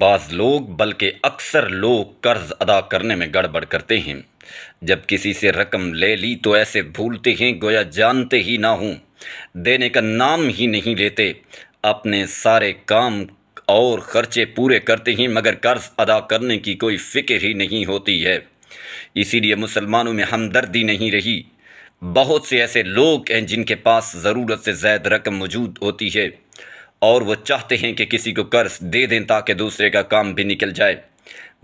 बाज़ लोग बल्कि अक्सर लोग कर्ज़ अदा करने में गड़बड़ करते हैं जब किसी से रकम ले ली तो ऐसे भूलते हैं गोया जानते ही ना हों देने का नाम ही नहीं लेते अपने सारे काम और ख़र्चे पूरे करते हैं मगर कर्ज़ अदा करने की कोई फ़िक्र ही नहीं होती है इसीलिए मुसलमानों में हमदर्दी नहीं रही बहुत से ऐसे लोग हैं जिनके पास ज़रूरत से ज़्यादा रकम मौजूद होती है और वो चाहते हैं कि किसी को कर्ज दे दें ताकि दूसरे का काम भी निकल जाए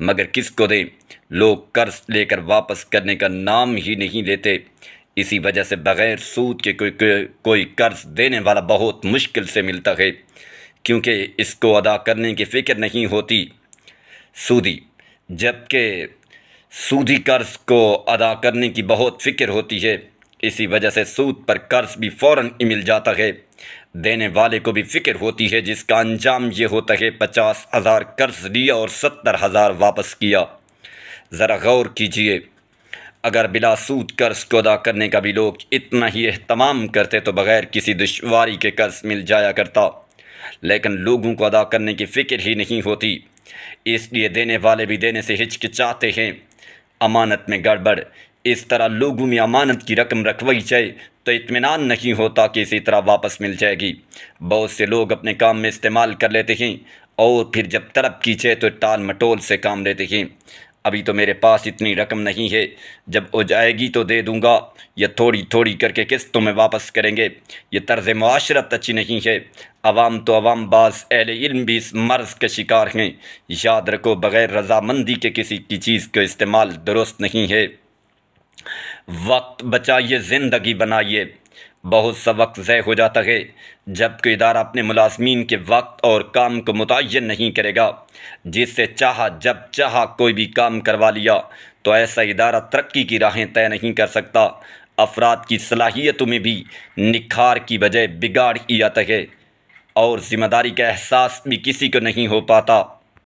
मगर किसको दें लोग कर्ज लेकर वापस करने का नाम ही नहीं लेते इसी वजह से बग़ैर सूद के कोई कोई कर्ज देने वाला बहुत मुश्किल से मिलता है क्योंकि इसको अदा करने की फ़िक्र नहीं होती सूदी जबकि सूदी कर्ज को अदा करने की बहुत फ़िक्र होती है इसी वजह से सूद पर कर्ज भी फ़ौर मिल जाता है देने वाले को भी फिक्र होती है जिसका अंजाम ये होता है पचास हज़ार कर्ज लिया और सत्तर हज़ार वापस किया ज़रा गौर कीजिए अगर बिला सूद कर्ज को अदा करने का भी लोग इतना ही अहतमाम करते तो बग़ैर किसी दुशारी के कर्ज मिल जाया करता लेकिन लोगों को अदा करने की फ़िक्र ही नहीं होती इसलिए देने वाले भी देने से हिचकिचाते हैं अमानत में गड़बड़ इस तरह लोगों में अमानत की रकम रखवाई जाए तो इतमान नहीं होता कि इसी तरह वापस मिल जाएगी बहुत से लोग अपने काम में इस्तेमाल कर लेते हैं और फिर जब तलब की जाए तो टाल मटोल से काम लेते हैं अभी तो मेरे पास इतनी रकम नहीं है जब हो जाएगी तो दे दूंगा या थोड़ी थोड़ी करके किस्तों में वापस करेंगे ये तर्ज माशरत अच्छी नहीं है अवाम तो अवाम बाज अहल इल्म भी इस मर्ज़ के शिकार हैं याद रखो बग़ैर रजामंदी के किसी की चीज़ का इस्तेमाल दुरुस्त नहीं है वक्त बचाइए ज़िंदगी बनाइए बहुत सा वक्त ज़य हो जाता है जबकि इदारा अपने मुलाजमीन के वक्त और काम को मुतन नहीं करेगा जिससे चाह जब चाह कोई भी काम करवा लिया तो ऐसा इदारा तरक्की की राहें तय नहीं कर सकता अफराद की सलाहियतों में भी निखार की बजाय बिगाड़ ही जाता है और ज़िम्मेदारी का एहसास भी किसी को नहीं हो पाता